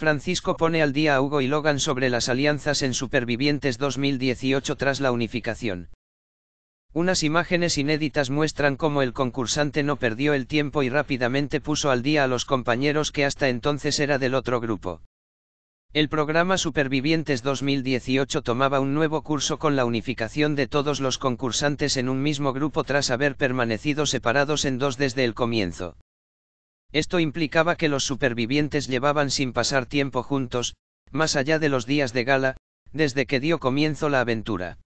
Francisco pone al día a Hugo y Logan sobre las alianzas en Supervivientes 2018 tras la unificación. Unas imágenes inéditas muestran cómo el concursante no perdió el tiempo y rápidamente puso al día a los compañeros que hasta entonces era del otro grupo. El programa Supervivientes 2018 tomaba un nuevo curso con la unificación de todos los concursantes en un mismo grupo tras haber permanecido separados en dos desde el comienzo. Esto implicaba que los supervivientes llevaban sin pasar tiempo juntos, más allá de los días de gala, desde que dio comienzo la aventura.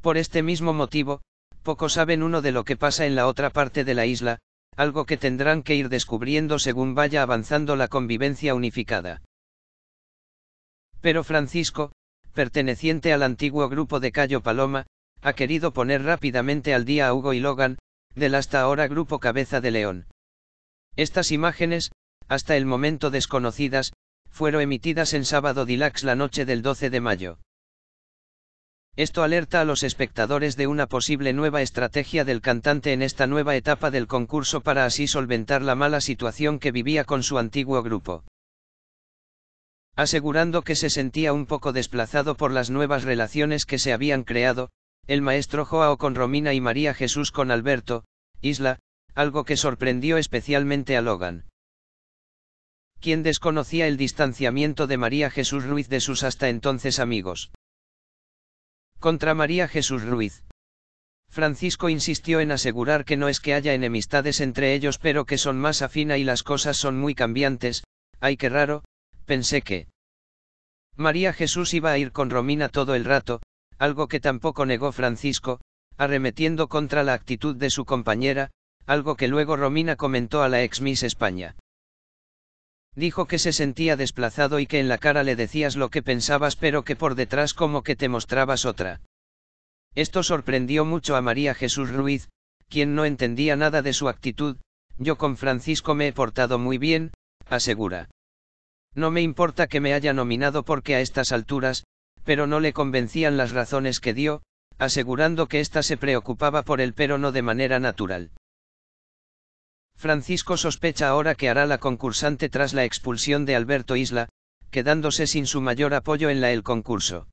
Por este mismo motivo, poco saben uno de lo que pasa en la otra parte de la isla, algo que tendrán que ir descubriendo según vaya avanzando la convivencia unificada. Pero Francisco, perteneciente al antiguo grupo de Cayo Paloma, ha querido poner rápidamente al día a Hugo y Logan, del hasta ahora grupo Cabeza de León. Estas imágenes, hasta el momento desconocidas, fueron emitidas en sábado Dilax la noche del 12 de mayo. Esto alerta a los espectadores de una posible nueva estrategia del cantante en esta nueva etapa del concurso para así solventar la mala situación que vivía con su antiguo grupo. Asegurando que se sentía un poco desplazado por las nuevas relaciones que se habían creado, el maestro Joao con Romina y María Jesús con Alberto, Isla, algo que sorprendió especialmente a Logan. Quien desconocía el distanciamiento de María Jesús Ruiz de sus hasta entonces amigos. Contra María Jesús Ruiz. Francisco insistió en asegurar que no es que haya enemistades entre ellos, pero que son más afina y las cosas son muy cambiantes, ay qué raro, pensé que. María Jesús iba a ir con Romina todo el rato, algo que tampoco negó Francisco, arremetiendo contra la actitud de su compañera, algo que luego Romina comentó a la ex Miss España. Dijo que se sentía desplazado y que en la cara le decías lo que pensabas pero que por detrás como que te mostrabas otra. Esto sorprendió mucho a María Jesús Ruiz, quien no entendía nada de su actitud, yo con Francisco me he portado muy bien, asegura. No me importa que me haya nominado porque a estas alturas, pero no le convencían las razones que dio, asegurando que ésta se preocupaba por él pero no de manera natural. Francisco sospecha ahora que hará la concursante tras la expulsión de Alberto Isla, quedándose sin su mayor apoyo en la el concurso.